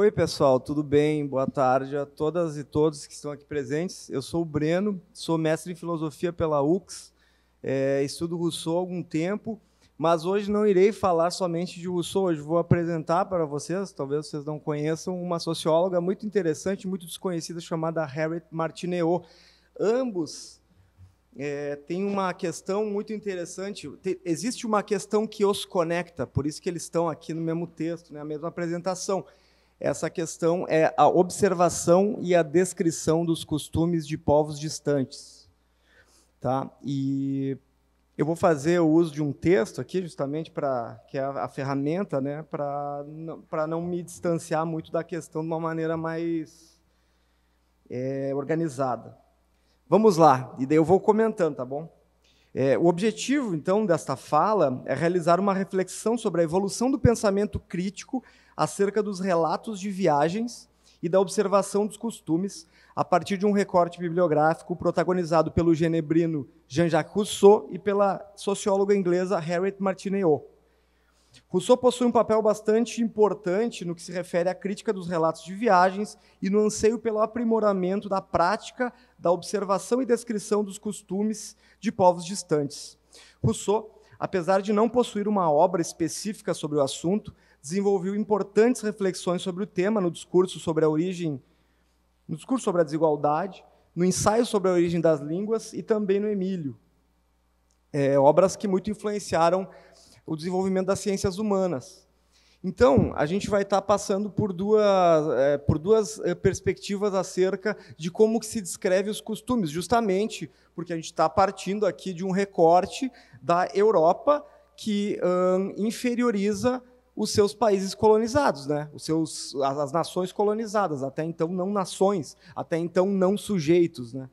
Oi, pessoal, tudo bem? Boa tarde a todas e todos que estão aqui presentes. Eu sou o Breno, sou mestre em filosofia pela UX, é, estudo Rousseau há algum tempo, mas hoje não irei falar somente de Rousseau, hoje vou apresentar para vocês, talvez vocês não conheçam, uma socióloga muito interessante, muito desconhecida, chamada Harriet Martineau. Ambos é, têm uma questão muito interessante, Te, existe uma questão que os conecta, por isso que eles estão aqui no mesmo texto, na né, mesma apresentação, essa questão é a observação e a descrição dos costumes de povos distantes. Tá? E eu vou fazer o uso de um texto aqui, justamente para que é a, a ferramenta, né, para para não me distanciar muito da questão de uma maneira mais é, organizada. Vamos lá, e daí eu vou comentando, tá bom? É, o objetivo, então, desta fala é realizar uma reflexão sobre a evolução do pensamento crítico acerca dos relatos de viagens e da observação dos costumes a partir de um recorte bibliográfico protagonizado pelo genebrino Jean-Jacques Rousseau e pela socióloga inglesa Harriet Martineau. Rousseau possui um papel bastante importante no que se refere à crítica dos relatos de viagens e no anseio pelo aprimoramento da prática da observação e descrição dos costumes de povos distantes. Rousseau, apesar de não possuir uma obra específica sobre o assunto, desenvolveu importantes reflexões sobre o tema no discurso sobre a origem, no discurso sobre a desigualdade, no ensaio sobre a origem das línguas e também no Emílio. É, obras que muito influenciaram o desenvolvimento das ciências humanas. Então, a gente vai estar passando por duas, é, por duas é, perspectivas acerca de como se descreve os costumes, justamente porque a gente está partindo aqui de um recorte da Europa que hum, inferioriza os seus países colonizados, né? os seus, as, as nações colonizadas, até então não nações, até então não sujeitos. Né?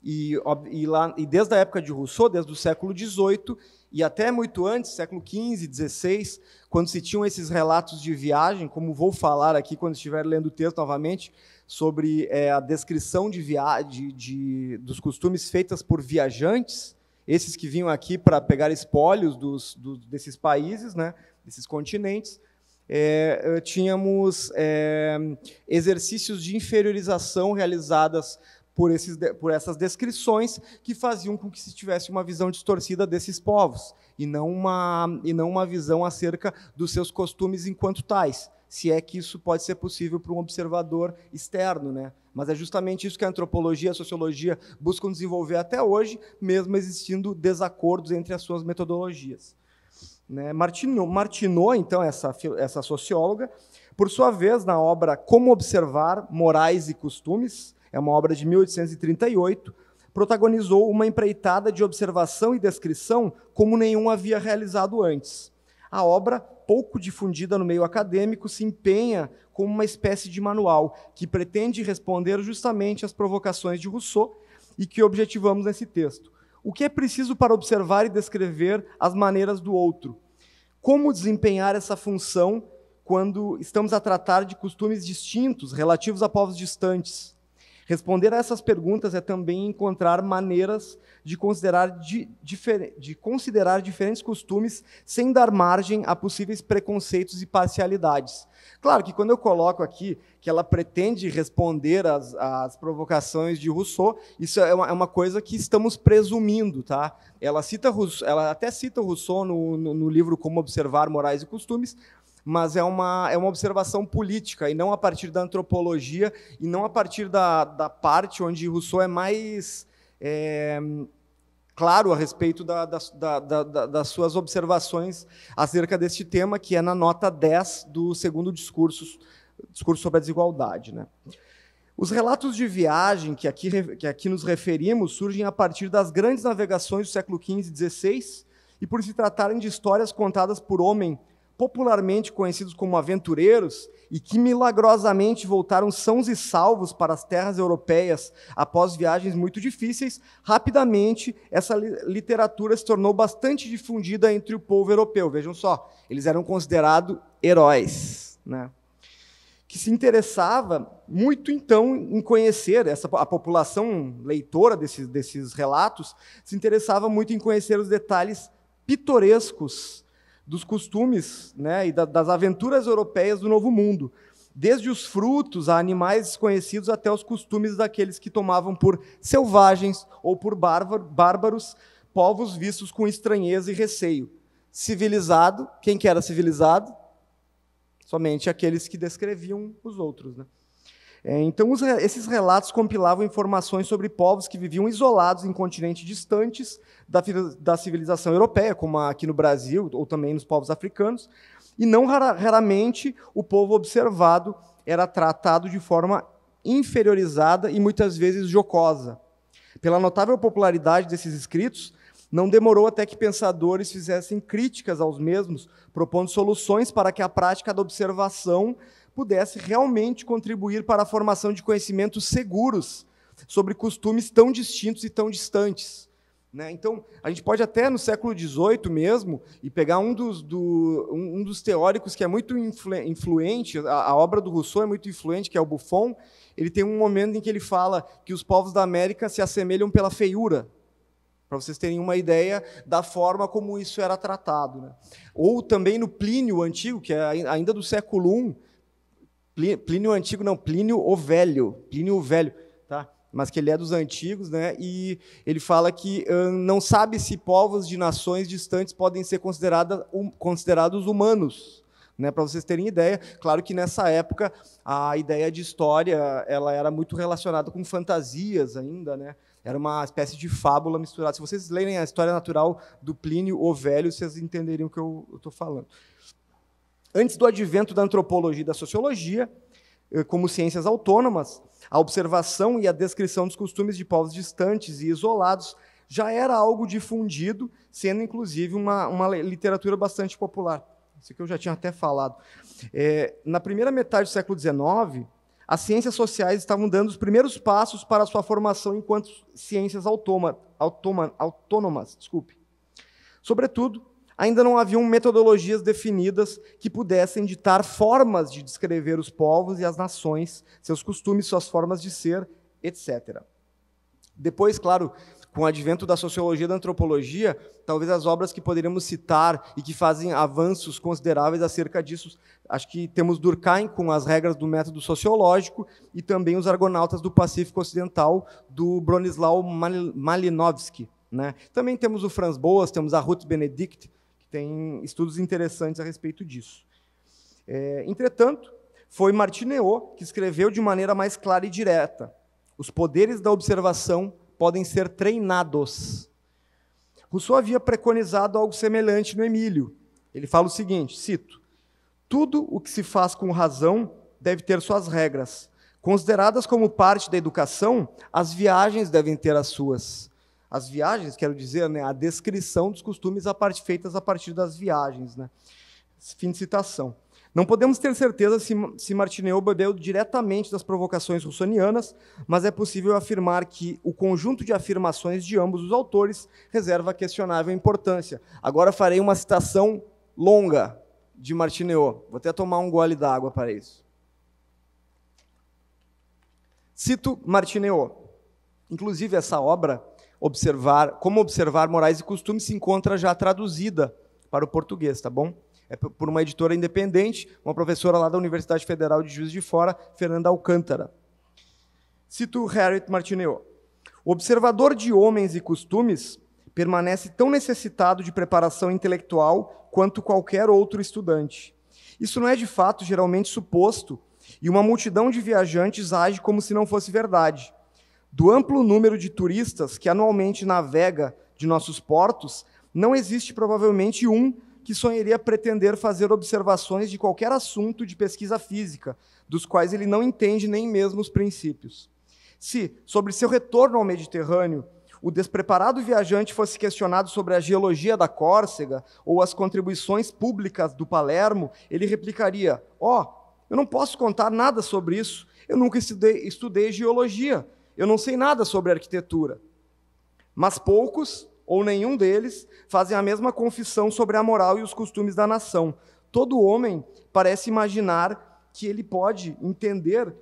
E, e, lá, e desde a época de Rousseau, desde o século XVIII, e até muito antes, século XV, XVI, quando se tinham esses relatos de viagem, como vou falar aqui quando estiver lendo o texto novamente, sobre é, a descrição de viagem, de, de, dos costumes feitas por viajantes, esses que vinham aqui para pegar espólios dos, desses países, né, desses continentes, é, eh, tínhamos é, exercícios de inferiorização realizadas por, esses, por essas descrições que faziam com que se tivesse uma visão distorcida desses povos e não uma, e não uma visão acerca dos seus costumes enquanto tais, se é que isso pode ser possível para um observador externo, né? Mas é justamente isso que a antropologia e a sociologia buscam desenvolver até hoje, mesmo existindo desacordos entre as suas metodologias. Né? Martineau, então, essa, essa socióloga, por sua vez, na obra Como Observar Morais e Costumes, é uma obra de 1838, protagonizou uma empreitada de observação e descrição como nenhum havia realizado antes. A obra, pouco difundida no meio acadêmico, se empenha como uma espécie de manual que pretende responder justamente às provocações de Rousseau e que objetivamos nesse texto. O que é preciso para observar e descrever as maneiras do outro? Como desempenhar essa função quando estamos a tratar de costumes distintos relativos a povos distantes? Responder a essas perguntas é também encontrar maneiras de considerar, di, difer, de considerar diferentes costumes sem dar margem a possíveis preconceitos e parcialidades. Claro que quando eu coloco aqui que ela pretende responder às, às provocações de Rousseau, isso é uma, é uma, coisa que estamos presumindo, tá? Ela cita ela até cita Rousseau no, no, no livro Como Observar Morais e Costumes, mas é uma, é uma observação política, e não a partir da antropologia, e não a partir da, da parte onde Rousseau é mais é, claro a respeito da, da, da, das suas observações acerca deste tema, que é na nota 10 do segundo discurso, discurso sobre a desigualdade. Né? Os relatos de viagem que aqui, que aqui nos referimos surgem a partir das grandes navegações do século XV e XVI, e por se tratarem de histórias contadas por homem popularmente conhecidos como aventureiros e que milagrosamente voltaram sãos e salvos para as terras europeias após viagens muito difíceis, rapidamente essa literatura se tornou bastante difundida entre o povo europeu. Vejam só, eles eram considerados heróis, né? que se interessava muito então em conhecer essa a população leitora desses, desses relatos se interessava muito em conhecer os detalhes pitorescos dos costumes né, e da, das aventuras europeias do Novo Mundo, desde os frutos a animais desconhecidos até os costumes daqueles que tomavam por selvagens ou por bárbaros, povos vistos com estranheza e receio. Civilizado, quem que era civilizado? Somente aqueles que descreviam os outros. Né? É, então, os, esses relatos compilavam informações sobre povos que viviam isolados em continentes distantes, da, da civilização europeia, como aqui no Brasil, ou também nos povos africanos, e não raramente o povo observado era tratado de forma inferiorizada e muitas vezes jocosa. Pela notável popularidade desses escritos, não demorou até que pensadores fizessem críticas aos mesmos, propondo soluções para que a prática da observação pudesse realmente contribuir para a formação de conhecimentos seguros sobre costumes tão distintos e tão distantes. Né? Então, a gente pode até no século XVIII mesmo, e pegar um dos, do, um dos teóricos que é muito influente, a, a, obra do Rousseau é muito influente, que é o Buffon, ele tem um momento em que ele fala que os povos da América se assemelham pela feiura, para vocês terem uma ideia da forma como isso era tratado. Né? Ou também no Plínio Antigo, que é ainda do século I, Plínio Antigo não, Plínio o Velho, Plínio o Velho, mas que ele é dos antigos, né? E ele fala que hum, não sabe se povos de nações distantes podem ser um, considerados humanos. Né, para vocês terem ideia, claro que nessa época a ideia de história ela era muito relacionada com fantasias ainda, né? Era uma espécie de fábula misturada. Se vocês lerem a história natural do Plínio o Velho, vocês entenderiam o que eu estou falando. Antes do advento da antropologia e da sociologia, eh, como ciências autônomas, a observação e a descrição dos costumes de povos distantes e isolados já era algo difundido, sendo inclusive uma, uma literatura bastante popular. Isso que eu já tinha até falado. É, na primeira metade do século XIX, as ciências sociais estavam dando os primeiros passos para a sua formação enquanto ciências automa, automa, autônomas. Desculpe. Sobretudo, ainda não haviam metodologias definidas que pudessem ditar formas de descrever os povos e as nações, seus costumes, suas formas de ser, etc. Depois, claro, com o advento da sociologia e da antropologia, talvez as obras que poderíamos citar e que fazem avanços consideráveis acerca disso, acho que temos Durkheim com as regras do método sociológico e também os Argonautas do Pacífico Ocidental, do Bronislaw Malinowski. Né? Também temos o Franz Boas, temos a Ruth Benedict, tem estudos interessantes a respeito disso. É, entretanto, foi Martineau que escreveu de maneira mais clara e direta: os poderes da observação podem ser treinados. Rousseau havia preconizado algo semelhante no Emílio. Ele fala o seguinte: cito, tudo o que se faz com razão deve ter suas regras. Consideradas como parte da educação, as viagens devem ter as suas. As viagens, quero dizer, né, a descrição dos costumes a parte, feitas a partir das viagens. Né? Fim de citação. Não podemos ter certeza se, se Martineau bebeu diretamente das provocações russonianas, mas é possível afirmar que o conjunto de afirmações de ambos os autores reserva questionável importância. Agora farei uma citação longa de Martineau. Vou até tomar um gole d'água para isso. Cito Martineau. Inclusive, essa obra observar, como observar morais e costumes se encontra já traduzida para o português, tá bom? É por uma editora independente, uma professora lá da Universidade Federal de Juiz de Fora, Fernanda Alcântara. Cito Harriet Martineau. O observador de homens e costumes permanece tão necessitado de preparação intelectual quanto qualquer outro estudante. Isso não é de fato geralmente suposto, e uma multidão de viajantes age como se não fosse verdade. Do amplo número de turistas que anualmente navega de nossos portos, não existe provavelmente um que sonharia pretender fazer observações de qualquer assunto de pesquisa física, dos quais ele não entende nem mesmo os princípios. Se, sobre seu retorno ao Mediterrâneo, o despreparado viajante fosse questionado sobre a geologia da Córcega ou as contribuições públicas do Palermo, ele replicaria: Ó, oh, eu não posso contar nada sobre isso, eu nunca estudei, estudei geologia. Eu não sei nada sobre arquitetura, mas poucos, ou nenhum deles, fazem a mesma confissão sobre a moral e os costumes da nação. Todo homem parece imaginar que ele pode entender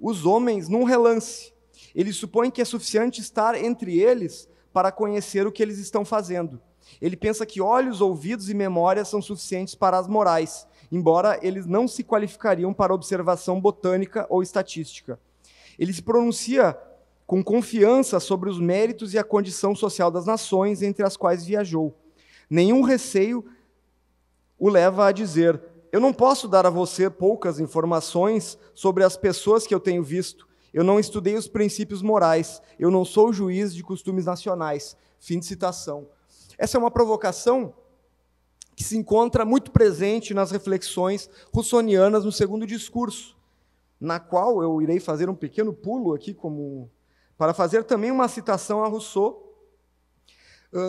os homens num relance. Ele supõe que é suficiente estar entre eles para conhecer o que eles estão fazendo. Ele pensa que olhos, ouvidos e memória são suficientes para as morais, embora eles não se qualificariam para observação botânica ou estatística. Ele se pronuncia com confiança sobre os méritos e a condição social das nações entre as quais viajou. Nenhum receio o leva a dizer: Eu não posso dar a você poucas informações sobre as pessoas que eu tenho visto. Eu não estudei os princípios morais. Eu não sou juiz de costumes nacionais. Fim de citação. Essa é uma provocação que se encontra muito presente nas reflexões russonianas no segundo discurso, na qual eu irei fazer um pequeno pulo aqui, como para fazer também uma citação a Rousseau,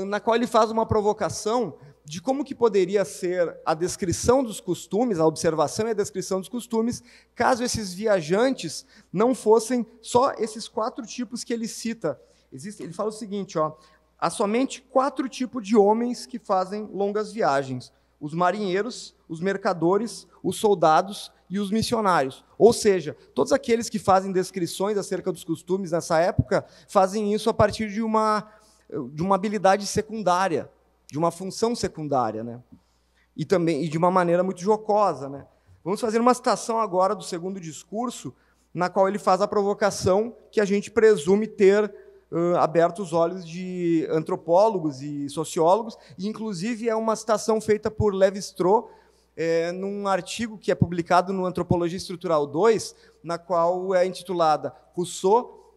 na qual ele faz uma provocação de como que poderia ser a descrição dos costumes, a observação e a descrição dos costumes, caso esses viajantes não fossem só esses quatro tipos que ele cita. Existe, ele fala o seguinte, ó, há somente quatro tipos de homens que fazem longas viagens os marinheiros, os mercadores, os soldados e os missionários. Ou seja, todos aqueles que fazem descrições acerca dos costumes nessa época fazem isso a partir de uma, de uma habilidade secundária, de uma função secundária, né? E também e de uma maneira muito jocosa, né? Vamos fazer uma citação agora do segundo discurso, na qual ele faz a provocação que a gente presume ter uh, aberto os olhos de antropólogos e sociólogos, e inclusive é uma citação feita por Levi-Strauss é, num artigo que é publicado no Antropologia Estrutural 2, na qual é intitulada Rousseau,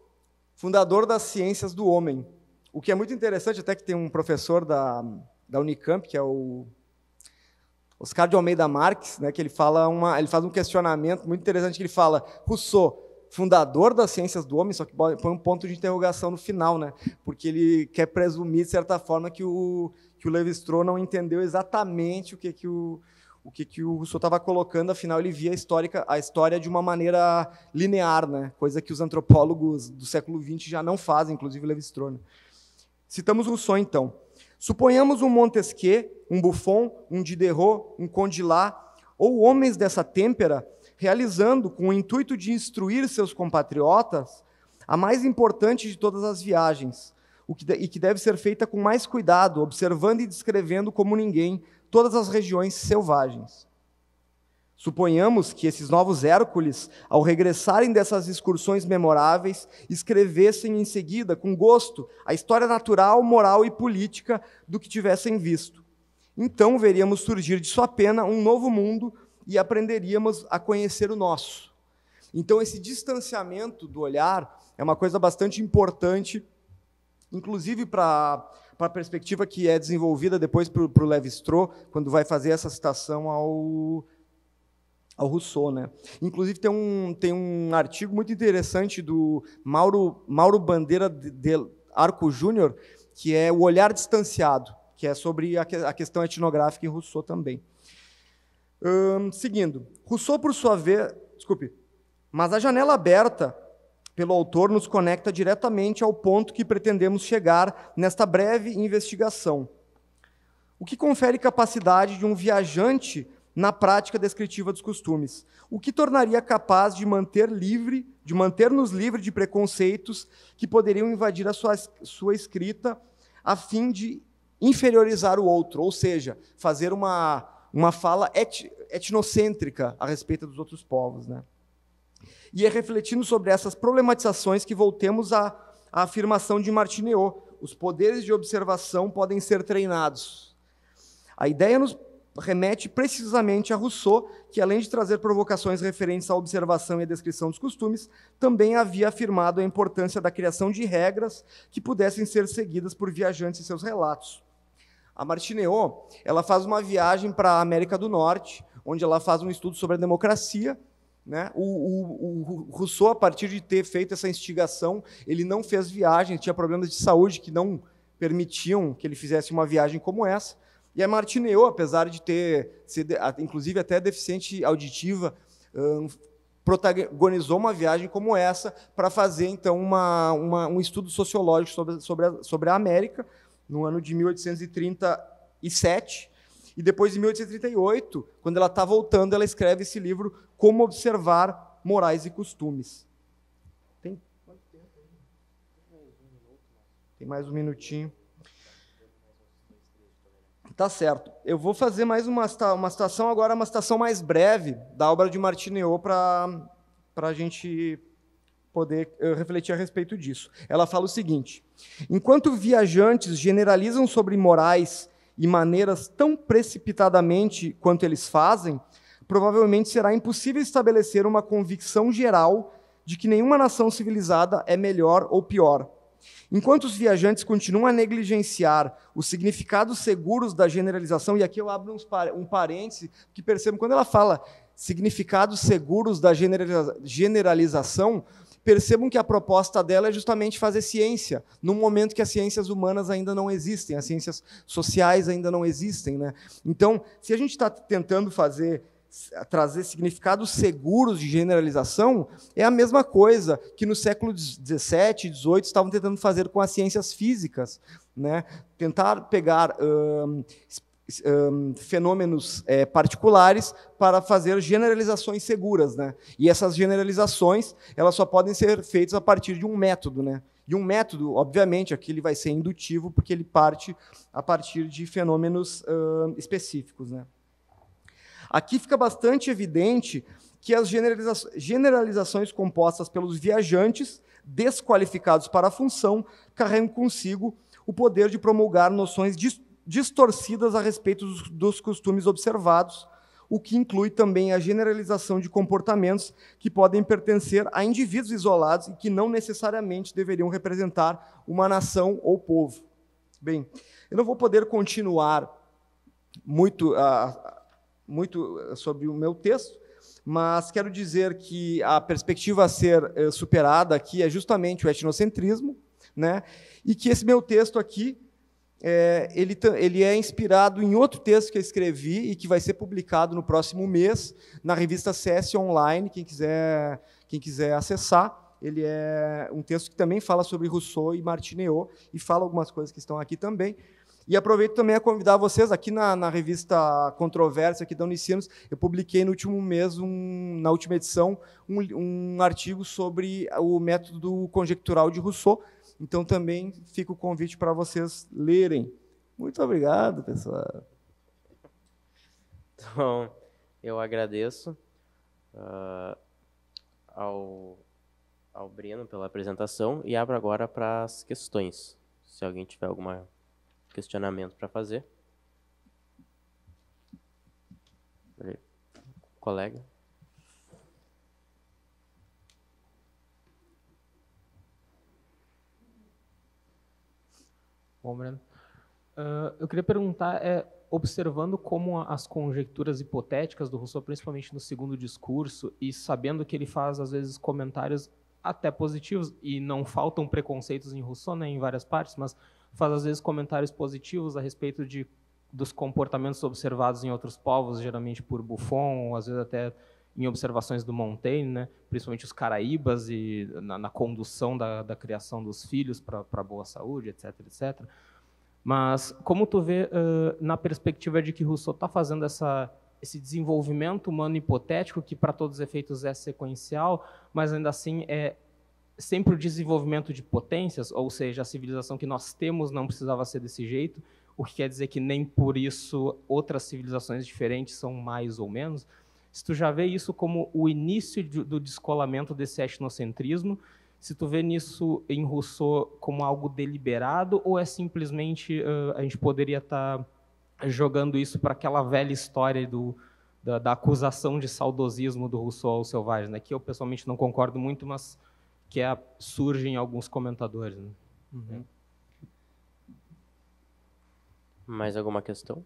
fundador das ciências do homem. O que é muito interessante, até que tem um professor da, da Unicamp, que é o Oscar de Almeida Marques, né, que ele fala uma, ele faz um questionamento muito interessante que ele fala: Rousseau, fundador das ciências do homem, só que põe um ponto de interrogação no final, né? Porque ele quer presumir, de certa forma, que o, que o Levi-Strauss não entendeu exatamente o que, que o o que, que o Rousseau estava colocando, afinal ele via a, histórica, a história de uma maneira linear, né? coisa que os antropólogos do século XX já não fazem, inclusive Levi-Strauss. Né? Citamos Rousseau, então. Suponhamos um Montesquieu, um Buffon, um Diderot, um Condillat, ou homens dessa têmpera realizando com o intuito de instruir seus compatriotas a mais importante de todas as viagens, e que deve ser feita com mais cuidado, observando e descrevendo como ninguém todas as regiões selvagens. Suponhamos que esses novos Hércules, ao regressarem dessas excursões memoráveis, escrevessem em seguida, com gosto, a história natural, moral e política do que tivessem visto. Então veríamos surgir de sua pena um novo mundo e aprenderíamos a conhecer o nosso. Então, esse distanciamento do olhar é uma coisa bastante importante, inclusive para a perspectiva que é desenvolvida depois para o Levi-Strauss, quando vai fazer essa citação ao, ao Rousseau. Né? Inclusive, tem um, tem um artigo muito interessante do Mauro, Mauro Bandeira de, de Arco Júnior, que é O Olhar Distanciado, que é sobre a, a questão etnográfica em Rousseau também. Hum, seguindo, Rousseau, por sua vez. Desculpe. Mas a janela aberta pelo autor nos conecta diretamente ao ponto que pretendemos chegar nesta breve investigação, o que confere capacidade de um viajante na prática descritiva dos costumes, o que tornaria capaz de manter livre, de manter-nos livre de preconceitos que poderiam invadir a sua, sua escrita a fim de inferiorizar o outro, ou seja, fazer uma uma fala et, etnocêntrica a respeito dos outros povos. Né? E é refletindo sobre essas problematizações que voltemos à, à afirmação de Martineau: os poderes de observação podem ser treinados. A ideia nos remete precisamente a Rousseau, que além de trazer provocações referentes à observação e à descrição dos costumes, também havia afirmado a importância da criação de regras que pudessem ser seguidas por viajantes em seus relatos. A Martineau, ela faz uma viagem para a América do Norte, onde ela faz um estudo sobre a democracia. Né? O, o, o, Rousseau, a partir de ter feito essa instigação, ele não fez viagem, tinha problemas de saúde que não permitiam que ele fizesse uma viagem como essa. E a Martineau, apesar de ter, sido, inclusive até deficiente auditiva, hum, protagonizou uma viagem como essa para fazer então uma, uma, um estudo sociológico sobre, sobre, a, sobre a América no ano de 1837. E depois, em 1838, quando ela está voltando, ela escreve esse livro, Como Observar Morais e Costumes. Tem, Tem mais um minutinho. Tá certo. Eu vou fazer mais uma, uma citação agora, uma citação mais breve da obra de Martineau para a gente poder eh, refletir a respeito disso. Ela fala o seguinte: enquanto viajantes generalizam sobre morais e maneiras tão precipitadamente quanto eles fazem, provavelmente será impossível estabelecer uma convicção geral de que nenhuma nação civilizada é melhor ou pior. Enquanto os viajantes continuam a negligenciar os significados seguros da generalização, e aqui eu abro um parêntese, que percebo quando ela fala significados seguros da generalização, percebam que a proposta dela é justamente fazer ciência, num momento que as ciências humanas ainda não existem, as ciências sociais ainda não existem. Né? Então, se a gente está tentando fazer trazer significados seguros de generalização é a mesma coisa que no século XVII, XVIII estavam tentando fazer com as ciências físicas, né? Tentar pegar hum, um, fenômenos é, particulares para fazer generalizações seguras, né? E essas generalizações elas só podem ser feitas a partir de um método, né? E um método, obviamente, aqui ele vai ser indutivo porque ele parte a partir de fenômenos específicos, né? Aqui fica bastante evidente que as generaliza generalizações compostas pelos viajantes desqualificados para a função carregam consigo o poder de promulgar noções distintas distorcidas a respeito dos, dos costumes observados, o que inclui também a generalização de comportamentos que podem pertencer a indivíduos isolados e que não necessariamente deveriam representar uma nação ou povo. Bem, eu não vou poder continuar muito, uh, muito ah, sobre o meu texto, mas quero dizer que a perspectiva a ser eh, superada aqui é justamente o etnocentrismo, né? e que esse meu texto aqui é, ele, ele, é inspirado em outro texto que eu escrevi e que vai ser publicado no próximo mês na revista CS Online, quem quiser, quem quiser acessar. Ele é um texto que também fala sobre Rousseau e Martineau e fala algumas coisas que estão aqui também. E aproveito também a convidar vocês, aqui na, na revista Controvérsia, aqui da Unicinos, eu publiquei no último mês, um, na última edição, um, um artigo sobre o método conjectural de Rousseau, então também fica o convite para vocês lerem. Muito obrigado, pessoal. Então, eu agradeço uh, ao, ao Breno pela apresentação e abro agora para as questões. Se alguém tiver algum questionamento para fazer. Colega. Bom, Breno, uh, eu queria perguntar, é, observando como as conjecturas hipotéticas do Rousseau, principalmente no segundo discurso, e sabendo que ele faz, às vezes, comentários até positivos, e não faltam preconceitos em Rousseau, né, em várias partes, mas faz, às vezes, comentários positivos a respeito de, dos comportamentos observados em outros povos, geralmente por Buffon, ou às vezes até em observações do Montaigne, né, principalmente os caraíbas e na, na condução da, da, criação dos filhos para boa saúde, etc, etc. Mas como tu vê uh, na perspectiva de que Rousseau está fazendo essa esse desenvolvimento humano hipotético que para todos os efeitos é sequencial, mas ainda assim é sempre o desenvolvimento de potências, ou seja, a civilização que nós temos não precisava ser desse jeito, o que quer dizer que nem por isso outras civilizações diferentes são mais ou menos se tu já vê isso como o início do descolamento desse etnocentrismo, se tu vê nisso em Rousseau como algo deliberado ou é simplesmente uh, a gente poderia estar tá jogando isso para aquela velha história do, da, da, acusação de saudosismo do Rousseau ao selvagem, né? que eu pessoalmente não concordo muito, mas que é, surge em alguns comentadores. Né? Uhum. É. Mais alguma questão?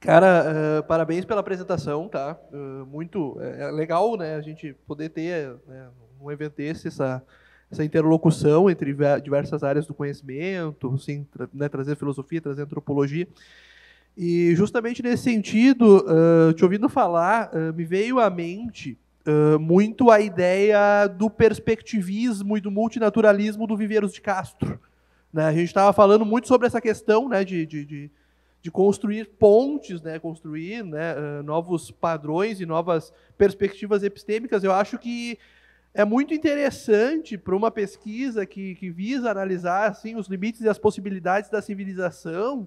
Cara, uh, parabéns pela apresentação, tá? Uh, muito eh, é, legal, né? A gente poder ter né, um evento desse, essa, essa interlocução entre diversas áreas do conhecimento, assim, tra né, trazer filosofia, trazer antropologia. E justamente nesse sentido, uh, te ouvindo falar, uh, me veio à mente uh, muito a ideia do perspectivismo e do multinaturalismo do Viveiros de Castro. Né? A gente estava falando muito sobre essa questão né, de, de, de de construir pontes, né, construir né, uh, novos padrões e novas perspectivas epistêmicas, eu acho que é muito interessante para uma pesquisa que, que visa analisar assim, os limites e as possibilidades da civilização,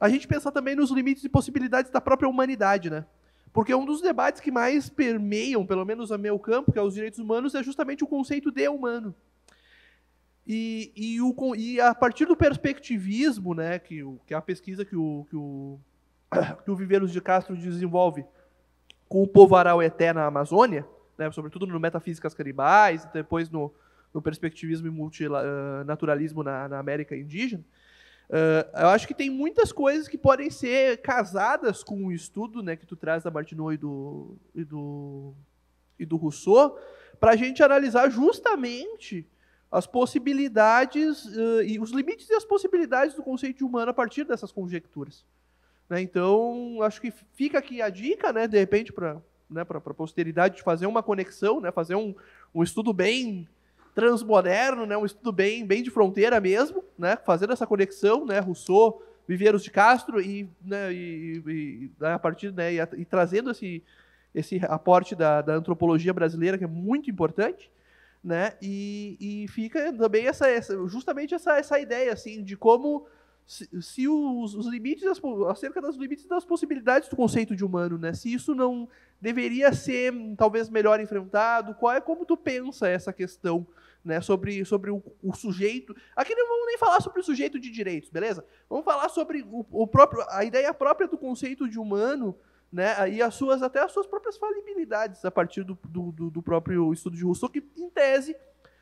a gente pensar também nos limites e possibilidades da própria humanidade, né? Porque um dos debates que mais permeiam, pelo menos a meu campo, que é os direitos humanos, é justamente o conceito de humano. E, e, o, e a partir do perspectivismo, né, que, que é a pesquisa que o, que, o, que o Viveiros de Castro desenvolve com o aral eté na Amazônia, né, sobretudo no Metafísicas Caribais, depois no, no Perspectivismo e Multinaturalismo na, na América Indígena, Uh, eu acho que tem muitas coisas que podem ser casadas com o estudo né, que tu traz da Martineau e do, e do, e do Rousseau, para a gente analisar justamente as possibilidades uh, e os limites e as possibilidades do conceito humano a partir dessas conjecturas. Né? Então, acho que fica aqui a dica, né, de repente, para né, a posteridade, de fazer uma conexão, né, fazer um, um estudo bem transmoderno, né, um estudo bem, bem de fronteira mesmo, né, fazendo essa conexão, né, Rousseau, Viveiros de Castro e, né, e, e, a partir né, e, e, trazendo esse, esse aporte da, da antropologia brasileira que é muito importante né? E, e fica também essa, essa justamente essa, essa ideia assim de como se, se os, os, limites acerca dos limites das possibilidades do conceito de humano, né? Se isso não deveria ser hum, talvez melhor enfrentado, qual é como tu pensa essa questão, né? Sobre, sobre o, o sujeito. Aqui não vamos nem falar sobre o sujeito de direitos, beleza? Vamos falar sobre o, o próprio a ideia própria do conceito de humano né? E as suas, até as suas próprias falibilidades a partir do, do, do próprio estudo de Rousseau, que, em tese,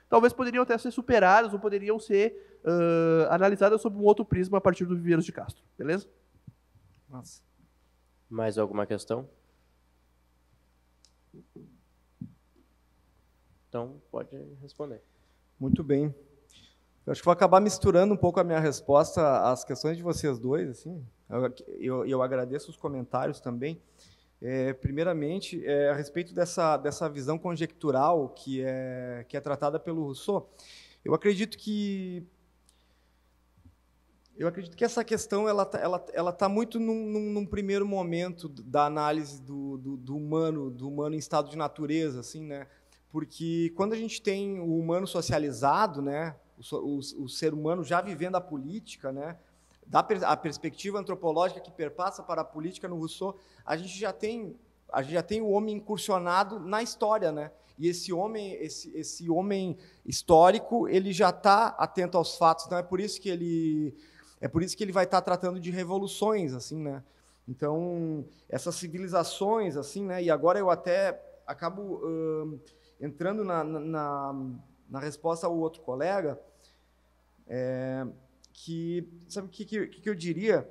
talvez poderiam até ser superadas ou poderiam ser uh, analisadas sob um outro prisma a partir do Viveiros de Castro. Beleza? Nossa. Mais alguma questão? Então, pode responder. Muito bem. Eu acho que vou acabar misturando um pouco a minha resposta às questões de vocês dois, assim. Eu, eu agradeço os comentários também. É, primeiramente, é, a respeito dessa, dessa visão conjectural que é, que é tratada pelo Rousseau, eu acredito que eu acredito que essa questão ela está ela, ela está muito num, num, num, primeiro momento da análise do, do, do, humano, do humano em estado de natureza, assim, né? Porque quando a gente tem o humano socializado, né? o, o, o ser humano já vivendo a política, né? Da per, a perspectiva antropológica que perpassa para a política no Rousseau, a gente já tem a gente já tem o homem incursionado na história, né? E esse homem, esse, esse homem histórico, ele já está atento aos fatos. Então é por isso que ele é por isso que ele vai estar tá tratando de revoluções, assim, né? Então essas civilizações, assim, né? E agora eu até acabo uh, entrando na, na, na resposta ao outro colega é, que, sabe o que, que, que, eu diria?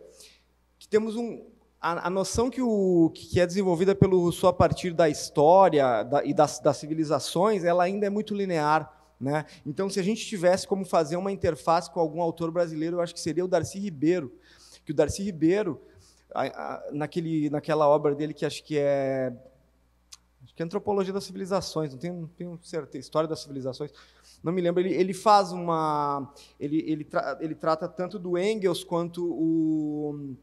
Que temos um, a, a noção que, o, que é desenvolvida pelo Rousseau a partir da história da, e das, das civilizações, ela ainda é muito linear. Né? Então, se a gente tivesse como fazer uma interface com algum autor brasileiro, eu acho que seria o Darcy Ribeiro. Que o Darcy Ribeiro, a, a, naquele, naquela obra dele que acho que é. Acho que é Antropologia das Civilizações, não tenho, não tenho certeza, História das Civilizações não me lembro, ele, ele faz uma. Ele, ele, tra, ele trata tanto do Engels quanto o.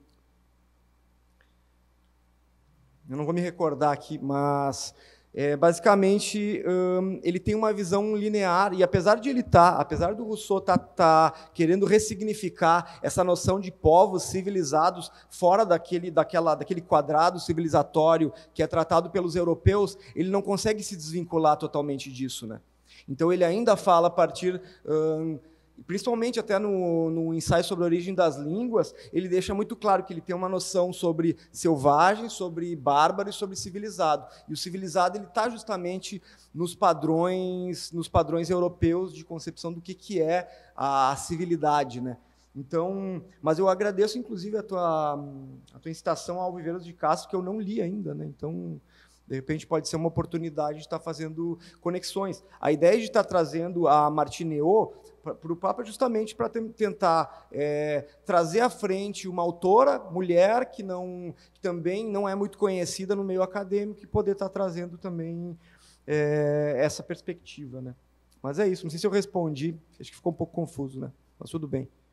Eu não vou me recordar aqui, mas é, basicamente, hum, ele tem uma visão linear, e apesar de ele estar, tá, apesar do Rousseau estar tá, tá, querendo ressignificar essa noção de povos civilizados fora daquele, daquela, daquele quadrado civilizatório que é tratado pelos europeus, ele não consegue se desvincular totalmente disso. Né? Então ele ainda fala a partir. Hum, principalmente até no, no, ensaio sobre a origem das línguas, ele deixa muito claro que ele tem uma noção sobre selvagem, sobre bárbaro e sobre civilizado. E o civilizado ele está justamente nos padrões, nos padrões europeus de concepção do que, que é a civilidade, né? Então, mas eu agradeço inclusive a tua, a tua incitação ao Viveiros de Castro que eu não li ainda, né? Então de repente pode ser uma oportunidade de estar fazendo conexões. A ideia de estar trazendo a Martineau para o Papa é justamente para tentar é, trazer à frente uma autora, mulher, que, não, que também não é muito conhecida no meio acadêmico e poder estar trazendo também é, essa perspectiva. Né? Mas é isso, não sei se eu respondi, acho que ficou um pouco confuso, né? mas tudo bem.